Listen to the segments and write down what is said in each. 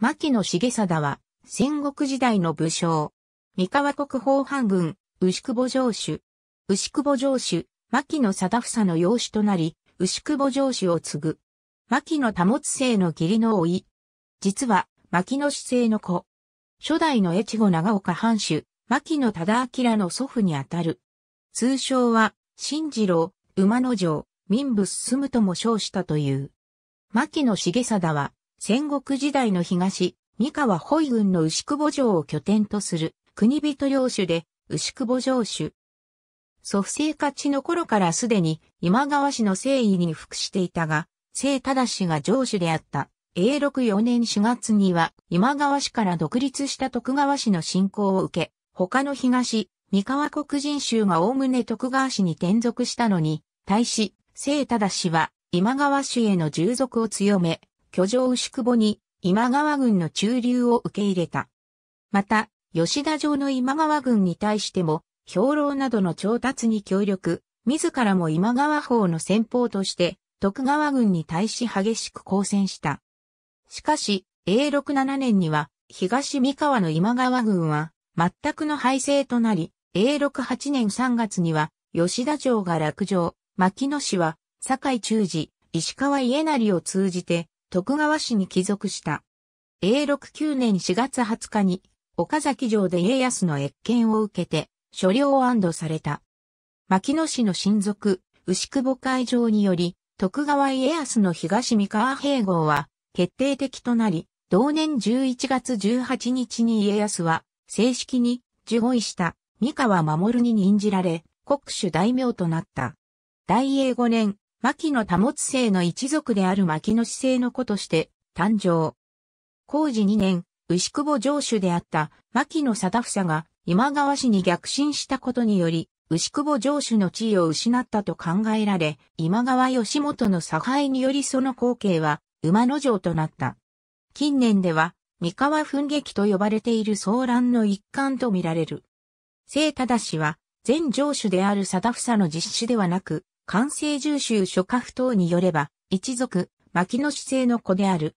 牧野重貞は、戦国時代の武将。三河国宝藩軍、牛久保城主。牛久保城主、牧野貞房の養子となり、牛久保城主を継ぐ。牧野保生の義理の甥。実は、牧野氏生の子。初代の越後長岡藩主、牧野忠明の祖父にあたる。通称は、新次郎、馬野城、民部進むとも称したという。牧野重貞は、戦国時代の東、三河保井郡の牛久保城を拠点とする国人領主で牛久保城主。祖父生活の頃からすでに今川氏の征夷に服していたが、聖忠氏が城主であった永禄4年4月には今川氏から独立した徳川氏の信仰を受け、他の東、三河国人衆がおおむね徳川氏に転属したのに、対し、聖忠氏は今川氏への従属を強め、居城牛久保に今川軍の駐留を受け入れた。また、吉田城の今川軍に対しても、兵糧などの調達に協力、自らも今川法の先方として、徳川軍に対し激しく抗戦した。しかし、永禄7年には、東三河の今川軍は、全くの敗勢となり、永禄8年3月には、吉田城が落城、牧野氏は、堺中治、石川家成を通じて、徳川氏に帰属した。永禄9年4月20日に、岡崎城で家康の越見を受けて、所領を安堵された。牧野氏の親族、牛久保会場により、徳川家康の東三河併合は決定的となり、同年11月18日に家康は正式に受護した三河守に任じられ、国主大名となった。大英5年、牧野保生の一族である牧野氏姓の子として誕生。工事2年、牛久保城主であった牧野貞房が今川氏に逆進したことにより、牛久保城主の地位を失ったと考えられ、今川義元の差配によりその後継は馬の城となった。近年では、三河奮撃と呼ばれている騒乱の一環とみられる。聖忠氏は、前城主である貞房の実施ではなく、関西重州諸家父等によれば、一族、牧野氏姓の子である。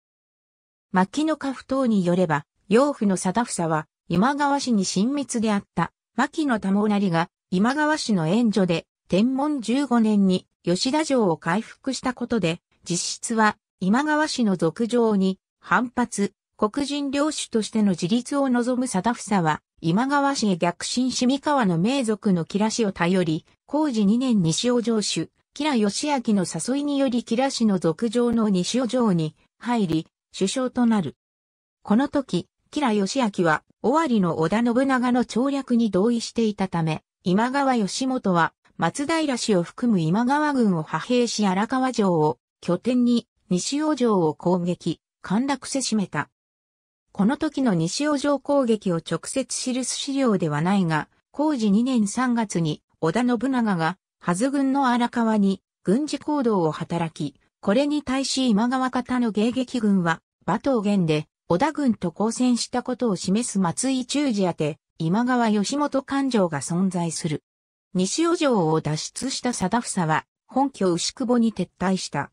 牧野家父等によれば、養父の貞房は、今川氏に親密であった、牧野玉成が、今川氏の援助で、天文15年に吉田城を回復したことで、実質は今川氏の族城に反発、黒人領主としての自立を望む貞房は、今川氏へ逆進し三河の名族の吉良氏を頼り、工事2年西尾城主、吉良義明の誘いにより吉良氏の族上の西尾城に入り、首相となる。この時、吉良義明は、尾張の織田信長の調略に同意していたため、今川義元は、松平氏を含む今川軍を派兵し荒川城を拠点に西尾城を攻撃、陥落せしめた。この時の西尾城攻撃を直接記す資料ではないが、工事2年3月に織田信長が、はず軍の荒川に軍事行動を働き、これに対し今川方の迎撃軍は、馬頭源で織田軍と交戦したことを示す松井中治宛て、今川義元勘定が存在する。西尾城を脱出した貞房は、本拠牛久保に撤退した。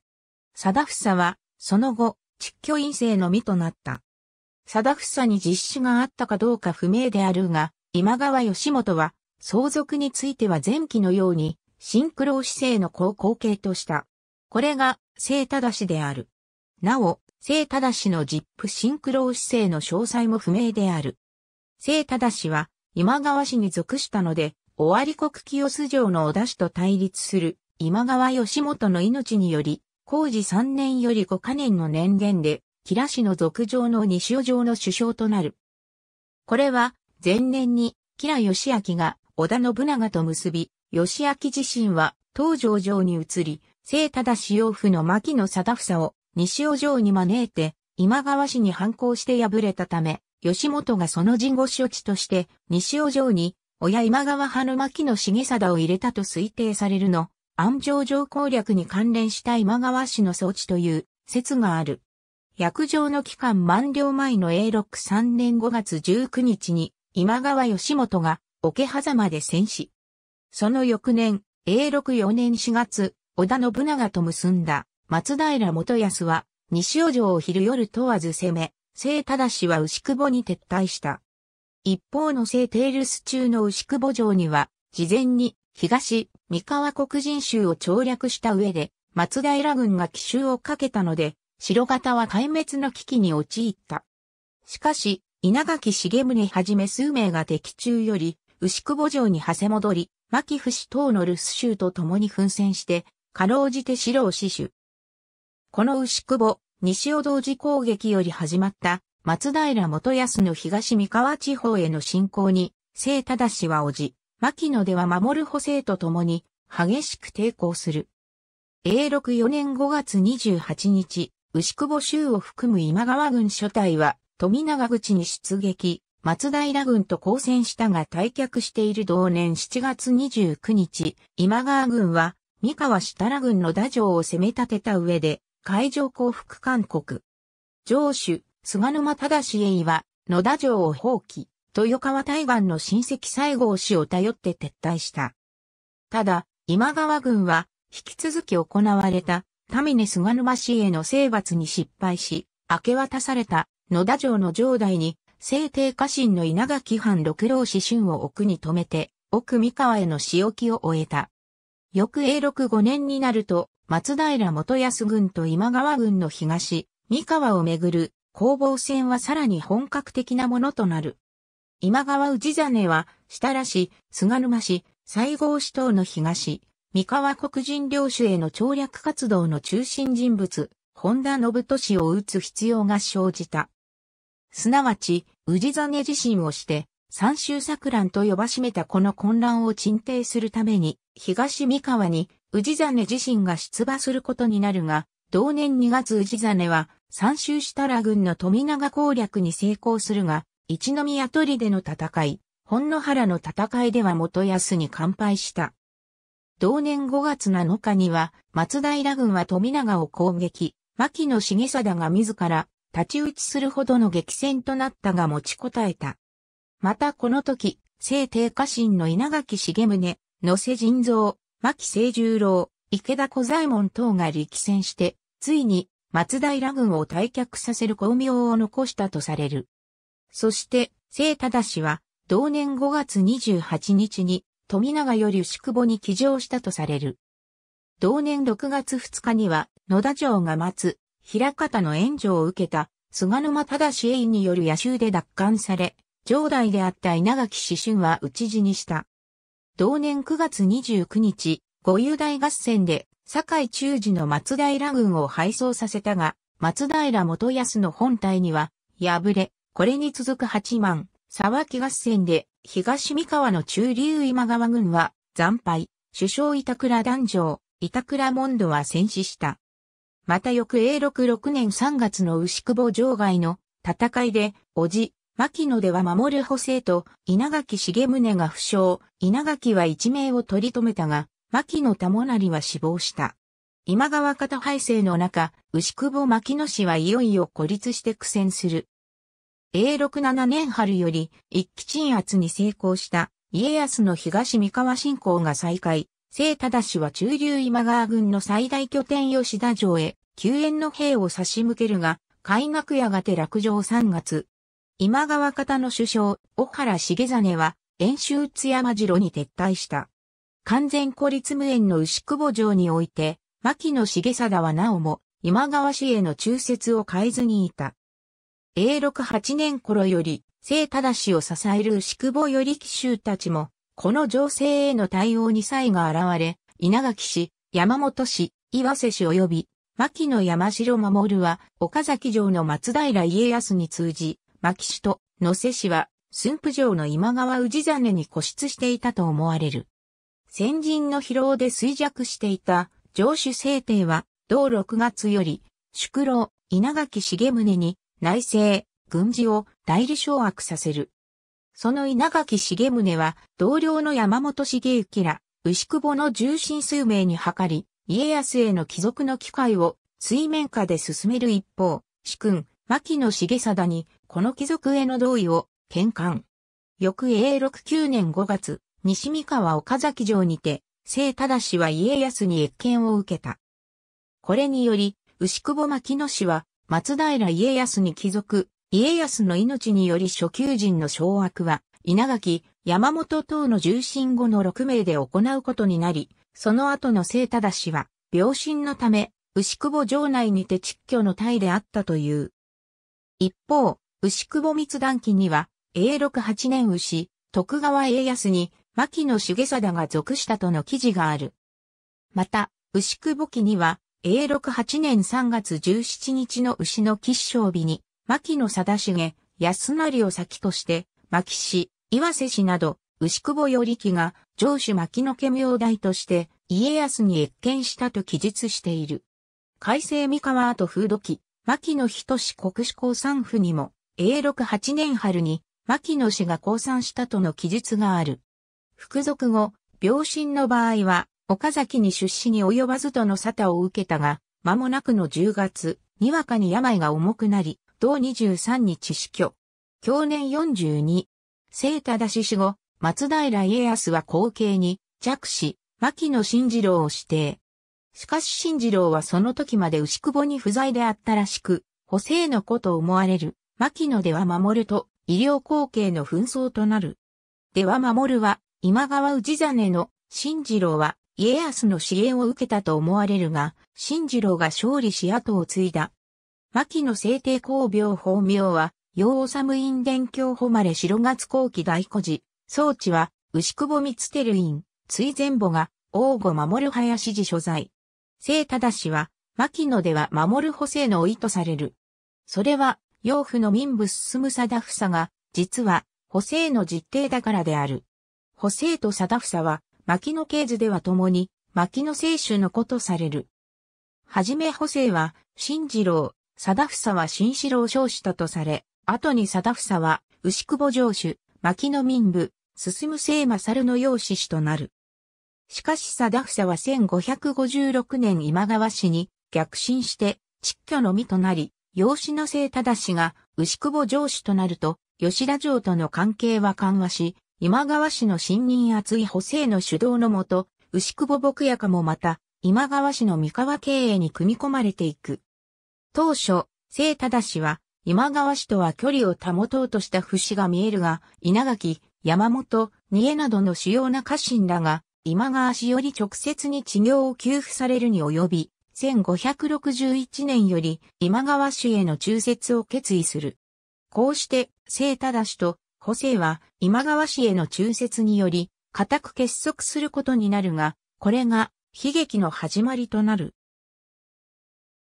貞房は、その後、蟄居院生の身となった。貞房に実施があったかどうか不明であるが、今川義元は、相続については前期のように、シンクロ姿勢の高後継とした。これが、聖忠氏である。なお、聖忠氏の実父ンクロ姿勢の詳細も不明である。聖忠氏は、今川氏に属したので、尾張国清洲城の織田氏と対立する、今川義元の命により、工事3年より5カ年の年限で、平氏の俗上の西尾城の首相となる。これは、前年に、吉良義明が織田信長と結び、義明自身は東条城に移り、聖忠使用府の牧野貞房を西尾城に招いて、今川氏に反抗して敗れたため、吉本がその人後処置として、西尾城に、親今川派の牧野重貞を入れたと推定されるの、安城城攻略に関連した今川氏の装置という説がある。約定の期間満了前の A63 年5月19日に今川義元が桶狭間で戦死。その翌年、A64 年4月、織田信長と結んだ松平元康は西尾城を昼夜問わず攻め、聖忠氏は牛久保に撤退した。一方の聖テールス中の牛久保城には、事前に東三河国人州を調略した上で、松平軍が奇襲をかけたので、白型は壊滅の危機に陥った。しかし、稲垣重宗はじめ数名が敵中より、牛久城に馳せ戻り、牧伏等の留守州と共に奮戦して、かろうじて城を死守。この牛久保、西尾同時攻撃より始まった松平元康の東三河地方への侵攻に、聖忠氏はおじ、牧野では守る補正と共に激しく抵抗する。a 6 4年5月28日、牛久保州を含む今川軍所隊は、富永口に出撃、松平軍と交戦したが退却している同年7月29日、今川軍は、三河設楽軍の打城を攻め立てた上で、海上降伏勧告。城主、菅沼忠家は、野田城を放棄、豊川対岸の親戚西郷氏を頼って撤退した。ただ、今川軍は、引き続き行われた民根菅沼氏への征伐に失敗し、明け渡された野田城の城代に、聖帝家臣の稲垣藩六郎子春を奥に止めて、奥三河への仕置きを終えた。翌永禄五年になると、松平元康軍と今川軍の東、三河をめぐる攻防戦はさらに本格的なものとなる。今川氏真は、設楽氏、菅沼氏、西郷氏等の東、三河黒人領主への調略活動の中心人物、本田信俊を打つ必要が生じた。すなわち、氏真自身をして、三州作乱と呼ばしめたこの混乱を鎮定するために、東三河に氏真自身が出馬することになるが、同年2月氏真は、三州設楽軍の富永攻略に成功するが、一宮取での戦い、本野原の戦いでは元康に完敗した。同年5月7日には、松平軍は富永を攻撃、牧野重貞が自ら立ち打ちするほどの激戦となったが持ちこたえた。またこの時、聖帝家臣の稲垣重宗、野瀬人蔵、牧清十郎、池田小左衛門等が力戦して、ついに松平軍を退却させる功名を残したとされる。そして、聖忠氏は、同年5月28日に、富永より牛久保に帰乗したとされる。同年6月2日には、野田城が待つ、平方の援助を受けた、菅沼正栄による野衆で奪還され、城代であった稲垣志春は討ち死にした。同年9月29日、五遊大合戦で、堺中治の松平軍を敗走させたが、松平元康の本体には、敗れ、これに続く八万、沢木合戦で、東三河の中流今川軍は惨敗、首相板倉団上、板倉門戸は戦死した。また翌永禄6年3月の牛久保城外の戦いで、叔父、牧野では守る補正と稲垣重宗が負傷、稲垣は一命を取り留めたが、牧野玉成は死亡した。今川方敗勢の中、牛久保牧野氏はいよいよ孤立して苦戦する。A67 年春より一気鎮圧に成功した家康の東三河侵攻が再開、聖忠氏は中流今川軍の最大拠点吉田城へ救援の兵を差し向けるが、開幕やがて落城3月。今川方の首相、小原重真は、遠州津山城に撤退した。完全孤立無縁の牛久保城において、牧野重貞はなおも、今川氏への忠説を変えずにいた。永禄8年頃より、聖正を支える牛久保より奇襲たちも、この情勢への対応に差異が現れ、稲垣氏、山本氏、岩瀬氏及び、牧野山城守は、岡崎城の松平家康に通じ、牧氏と野瀬氏は、駿府城の今川氏真に固執していたと思われる。先人の疲労で衰弱していた、城主制帝は、同6月より、宿老、稲垣重宗に、内政、軍事を代理掌握させる。その稲垣重宗は、同僚の山本重之ら、牛久保の重臣数名に諮り、家康への帰属の機会を水面下で進める一方、主君、牧野重貞に、この貴族への同意を、喧嘩。翌永禄9年5月、西三河岡崎城にて、聖忠氏は家康に越見を受けた。これにより、牛久保牧野氏は、松平家康に帰属、家康の命により初級人の掌握は、稲垣、山本等の重臣後の6名で行うことになり、その後の聖忠氏は、病身のため、牛久保城内にて蟄居の体であったという。一方、牛久保密談期には、永禄八年牛、徳川家康に、牧野重貞が属したとの記事がある。また、牛久保期には、永禄8年3月17日の牛の吉祥日に、牧野貞重、安成を先として、牧氏、岩瀬氏など、牛久保頼木が、上主牧野家名代として、家康に越見したと記述している。改正三河と風土記、牧野仁国志高三府にも、永禄8年春に、牧野氏が降参したとの記述がある。服属後、病身の場合は、岡崎に出資に及ばずとの沙汰を受けたが、間もなくの10月、にわかに病が重くなり、同23日死去。去年42、聖忠死後、松平家康は後継に、弱死、牧野慎次郎を指定。しかし慎次郎はその時まで牛久保に不在であったらしく、補正の子と思われる、牧野では守ると、医療後継の紛争となる。では守るは、今川氏真の、慎次郎は、家康の支援を受けたと思われるが、新次郎が勝利し後を継いだ。牧野聖帝公廟法名は、陽治院伝教誉れ白月後期大古寺、装置は、牛久保光照院、追善母が、王御守林寺所在。聖忠氏は、牧野では守る補正の意図とされる。それは、養父の民部進貞房が、実は、補正の実定だからである。補正と貞房は、牧野系図では共に、牧野聖主の子とされる。はじめ補正は、新次郎、貞房は新次郎少子だとされ、後に貞房は、牛久保城主、牧野民部、進む聖正の養子子となる。しかし貞房は1556年今川氏に逆進して、蟄居の身となり、養子のた忠氏が牛久保城主となると、吉田城との関係は緩和し、今川氏の新任厚い補正の主導のもと、牛久保牧屋かもまた、今川氏の三河経営に組み込まれていく。当初、聖忠氏は、今川氏とは距離を保とうとした節が見えるが、稲垣、山本、三重などの主要な家臣らが、今川氏より直接に治療を給付されるに及び、1561年より今川氏への忠説を決意する。こうして、聖忠氏とホセは今川氏への忠説により、固く結束することになるが、これが悲劇の始まりとなる。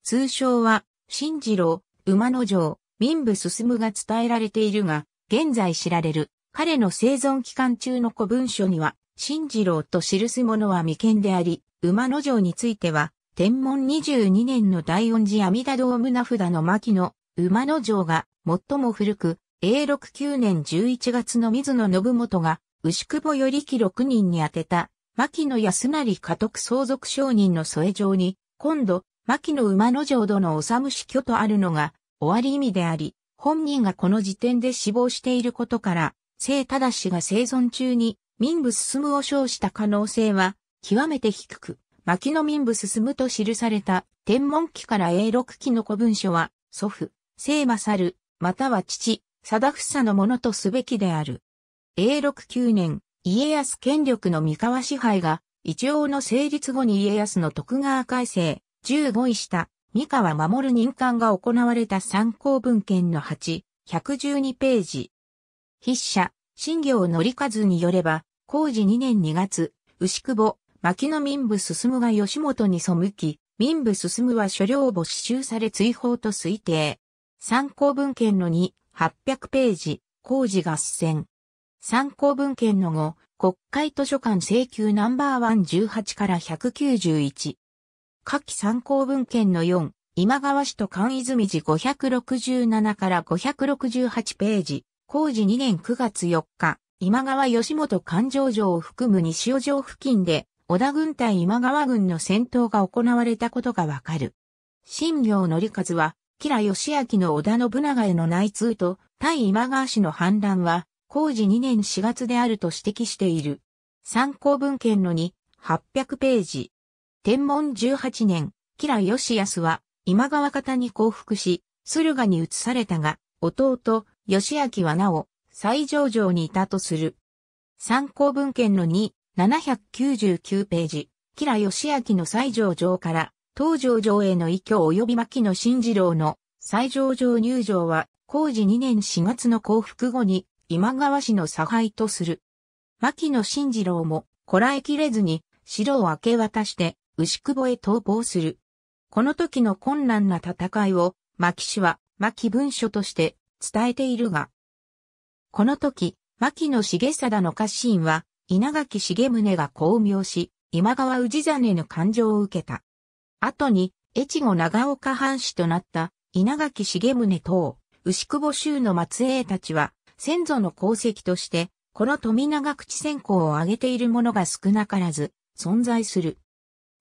通称は、新次郎、馬の城、民部進が伝えられているが、現在知られる彼の生存期間中の古文書には、新次郎と記すものは未見であり、馬の城については、天文22年の大恩寺阿弥陀堂宗札の巻の馬の城が最も古く、A69 年11月の水野信元が、牛久保頼木6人に宛てた、牧野安成家督相続承認の添え状に、今度、牧野馬之城殿治死去とあるのが、終わり意味であり、本人がこの時点で死亡していることから、聖忠氏が生存中に、民部進を称した可能性は、極めて低く、牧野民部進と記された、天文記から A6 期の古文書は、祖父、聖正または父、貞房のものとすべきである。永禄9年、家康権力の三河支配が、一応の成立後に家康の徳川改正、15位下、三河守る任官が行われた参考文献の8、112ページ。筆者、新行則和によれば、工事2年2月、牛久保、牧野民部進が吉本に背き、民部進は所領母死囚され追放と推定。参考文献の2、800ページ、工事合戦。参考文献の後、国会図書館請求ナンバーワン1 8から191。下記参考文献の4、今川市と関泉寺567から568ページ、工事2年9月4日、今川義元環状城を含む西尾城付近で、織田軍対今川軍の戦闘が行われたことがわかる。新行則和は、吉良義明の織田信長への内通と対今川氏の反乱は、工事2年4月であると指摘している。参考文献の2、800ページ。天文18年、吉良義康は今川方に降伏し、駿河に移されたが、弟、義明はなお、最上城にいたとする。参考文献の2、799ページ。吉良義明の最上城から、東条城への異教及び牧野慎次郎の最上城入城は、工事2年4月の降伏後に、今川氏の差配とする。牧野慎次郎も、こらえきれずに、城を明け渡して、牛久保へ逃亡する。この時の困難な戦いを、牧氏は、牧文書として伝えているが、この時、牧野重貞の家臣は、稲垣重宗が巧妙し、今川氏真の感情を受けた。後に、越後長岡藩士となった稲垣重宗等、牛久保州の末裔たちは、先祖の功績として、この富永口線香を挙げているものが少なからず、存在する。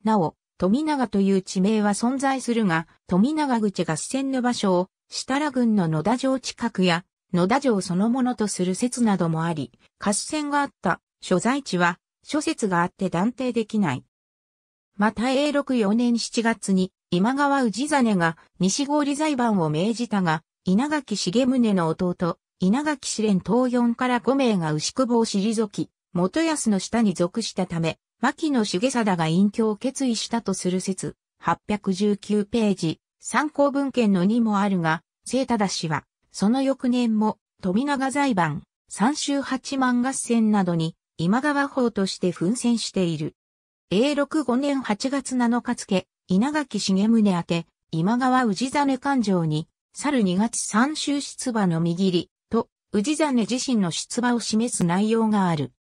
なお、富永という地名は存在するが、富永口合戦の場所を、設楽郡の野田城近くや、野田城そのものとする説などもあり、合戦があった所在地は諸説があって断定できない。また永禄4年7月に今川氏真が西郡裁判を命じたが、稲垣重宗の弟、稲垣志連東四から5名が牛久保を退き、元康の下に属したため、牧野重貞が隠居を決意したとする説、819ページ、参考文献の2もあるが、聖忠氏は、その翌年も、富永財判、三州八万合戦などに、今川法として奮戦している。永禄5年8月7日付、稲垣重宗宛今川氏真勘定に、去る2月3週出馬の見切り、と、氏真自身の出馬を示す内容がある。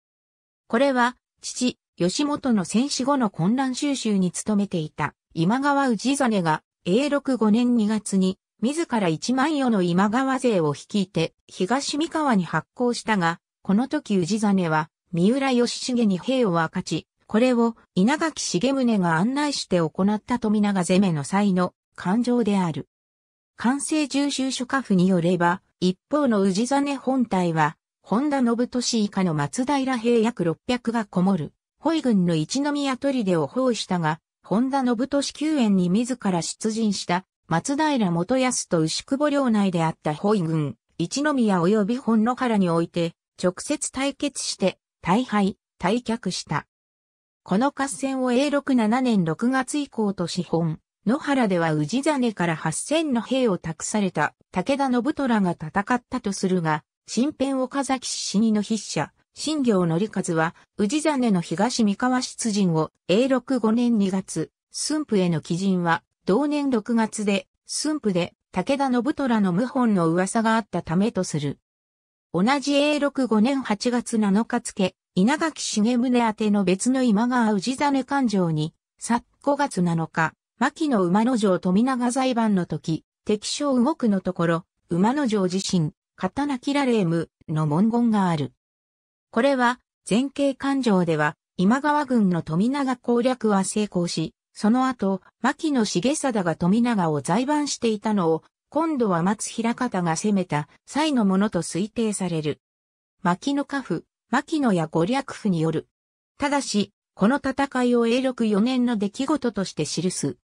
これは、父、吉本の戦死後の混乱収集に努めていた、今川氏真が、永禄5年2月に、自ら一万余の今川勢を率いて、東三河に発行したが、この時氏真は、三浦義重に兵を分かち、これを稲垣重宗が案内して行った富永攻めの際の感情である。関西重修書家府によれば、一方の氏真本体は、本田信利以下の松平兵約600がこもる、保イ軍の一宮砦を包囲したが、本田信利救援に自ら出陣した松平元康と牛久保領内であった保イ軍、一宮及び本野原において、直接対決して、大敗、退却した。この合戦を永禄7年6月以降と資本、野原では氏真から8000の兵を託された武田信虎が戦ったとするが、新編岡崎市死にの筆者、新行則和は、氏真の東三河出陣を永禄5年2月、駿府への帰陣は、同年6月で、駿府で武田信虎の謀反の噂があったためとする。同じ永禄5年8月7日付、稲垣重宗宛ての別の今川氏真勘定に、っ5月7日、牧野馬之城富永裁判の時、敵将動くのところ、馬之城自身、刀切られーの文言がある。これは、前景勘定では、今川軍の富永攻略は成功し、その後、牧野重貞が富永を裁判していたのを、今度は松平方が攻めた際のものと推定される。牧野家父、牧野や五略府による。ただし、この戦いを永禄4年の出来事として記す。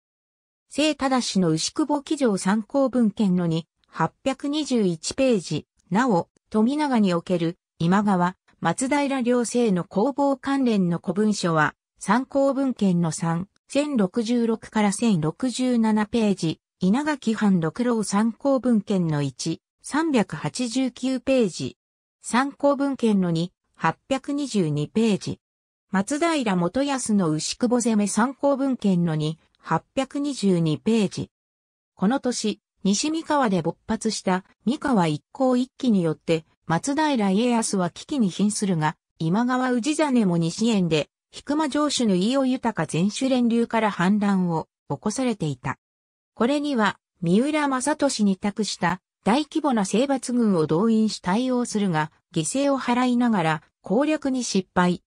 聖忠の牛久保記上参考文献の2、821ページ。なお、富永における今川、松平両政の工房関連の古文書は、参考文献の3、1066から1067ページ、稲垣藩六郎参考文献の1、389ページ。参考文献の2、822ページ。松平元康の牛久保攻め参考文献の2、822ページ。この年、西三河で勃発した三河一向一揆によって、松平家康は危機に瀕するが、今川氏真も西縁で、引間城主の飯尾豊全主連流から反乱を起こされていた。これには、三浦正俊に託した大規模な征伐軍を動員し対応するが、犠牲を払いながら攻略に失敗。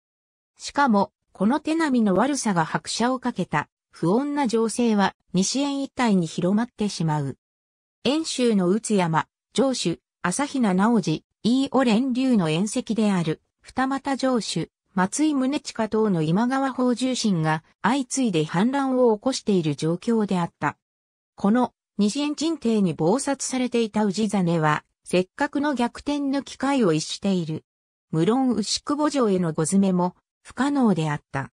しかも、この手並みの悪さが拍車をかけた不穏な情勢は西園一帯に広まってしまう。遠州の内山、城主、朝比奈直次、伊尾連流の縁石である、二股城主、松井宗近等の今川法重神が相次いで反乱を起こしている状況であった。この西園陣邸に暴殺されていた氏真はせっかくの逆転の機会を逸している。無論牛久城へのご詰めも不可能であった。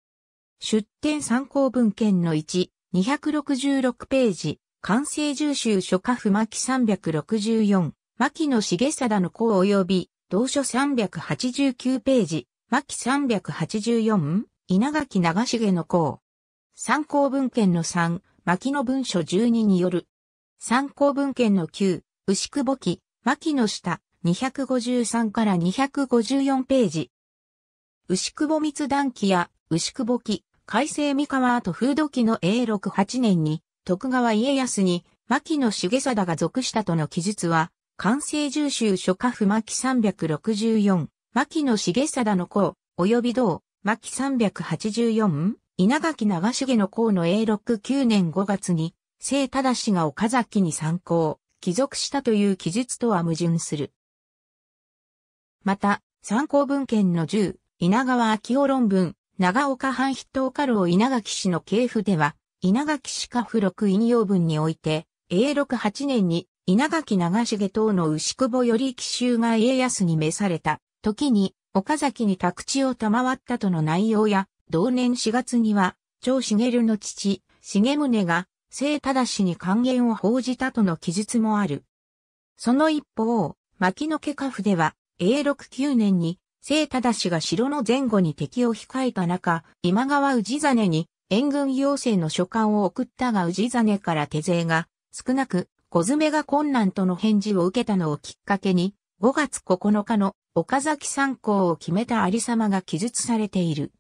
出典参考文献の1、266ページ、完成重集書家府巻364、牧野重貞の子及び、同書389ページ、巻384、稲垣長重の項。参考文献の3、牧野文書12による。参考文献の9、牛久保記、牧野下、253から254ページ。牛久保密談記や牛久保記、改正三河と風土記の A68 年に、徳川家康に牧野重貞が属したとの記述は、関西重州諸家府牧364、牧野重貞の子、及び同、牧384、稲垣長重の子の A69 年5月に、聖忠氏が岡崎に参考。帰属したという記述とは矛盾する。また、参考文献の10、稲川昭夫論文、長岡藩筆頭家老稲垣氏の系譜では、稲垣氏家付録引用文において、永禄8年に稲垣長重等の牛久保より奇襲が家康に召された、時に岡崎に宅地を賜ったとの内容や、同年4月には、長茂の父、茂宗が正しに還元を報じたとの記述もある。その一方、牧野家家父では、A69 年に、正しが城の前後に敵を控えた中、今川氏真に援軍要請の書簡を送ったが氏真から手勢が少なく、小詰めが困難との返事を受けたのをきっかけに、5月9日の岡崎参考を決めた有様が記述されている。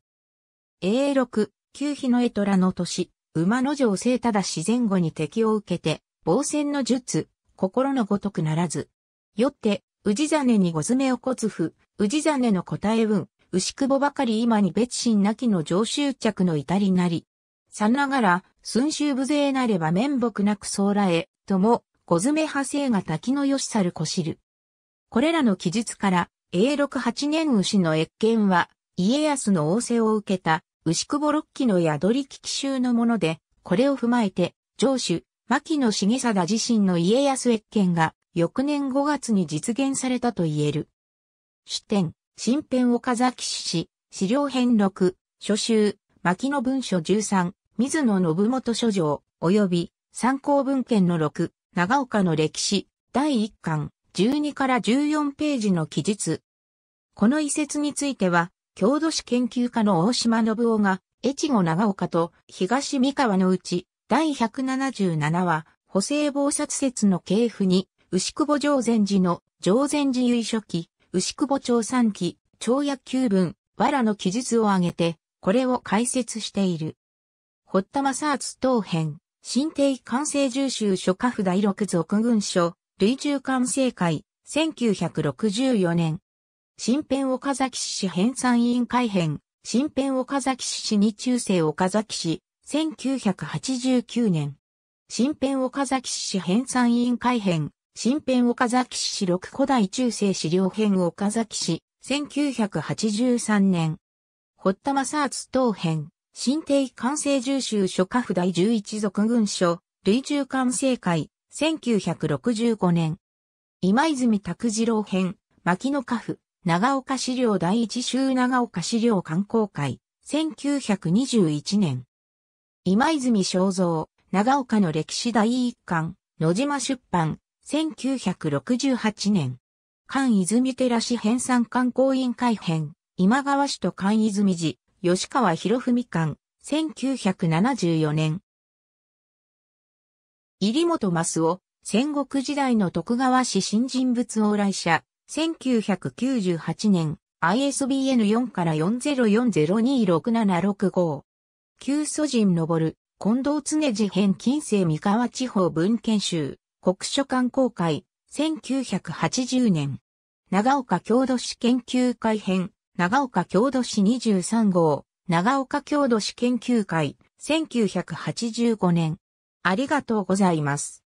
A6、旧日の絵虎の年、馬の女性ただ自然後に敵を受けて、防戦の術、心のごとくならず。よって、氏真にご爪めをこつふ、氏真の答え運、牛久保ばかり今に別心なきの常執着の至りなり。さながら、寸州無勢なれば面目なく総らへ、とも、ご爪め派生が滝のさるこしる。これらの記述から、永禄八年牛の越見は、家康の仰せを受けた、牛久保六期の宿り聞き集のもので、これを踏まえて、上主、牧野重貞自身の家康越見が、翌年5月に実現されたと言える。主典、新編岡崎市、資料編6、書集、牧野文書13、水野信元書状、及び、参考文献の6、長岡の歴史、第1巻、12から14ページの記述。この遺説については、郷土史研究家の大島信夫が、越後長岡と東三河のうち、第177話、補正防殺説の系譜に、牛久保上禅寺の上禅寺由書記、牛久保長三記、長薬九文、藁の記述を挙げて、これを解説している。堀田正厚当編、新帝完成重修書家府第六属軍書、類中完成会、1964年。新編岡崎市編参委員会編、新編岡崎市市に中世岡崎市、1989年。新編岡崎市編参委員会編、新編岡崎市市六古代中世資料編岡崎市、1983年。堀田正厚等編、新定完成重修諸家府第十一族群書、類中完成会、1965年。今泉拓次郎編、牧野家府、長岡資料第一州長岡資料観光会、1921年。今泉正造、長岡の歴史第一巻、野島出版、1968年。関泉寺市編纂観光委員会編、今川市と関泉寺、吉川博文館、1974年。入本益夫、戦国時代の徳川氏新人物往来者、1998年、ISBN4 から4040267665。旧祖人昇る、近藤常次編近世三河地方文献集、国書館公開、1980年。長岡郷土史研究会編、長岡郷土史23号、長岡郷土史研究会、1985年。ありがとうございます。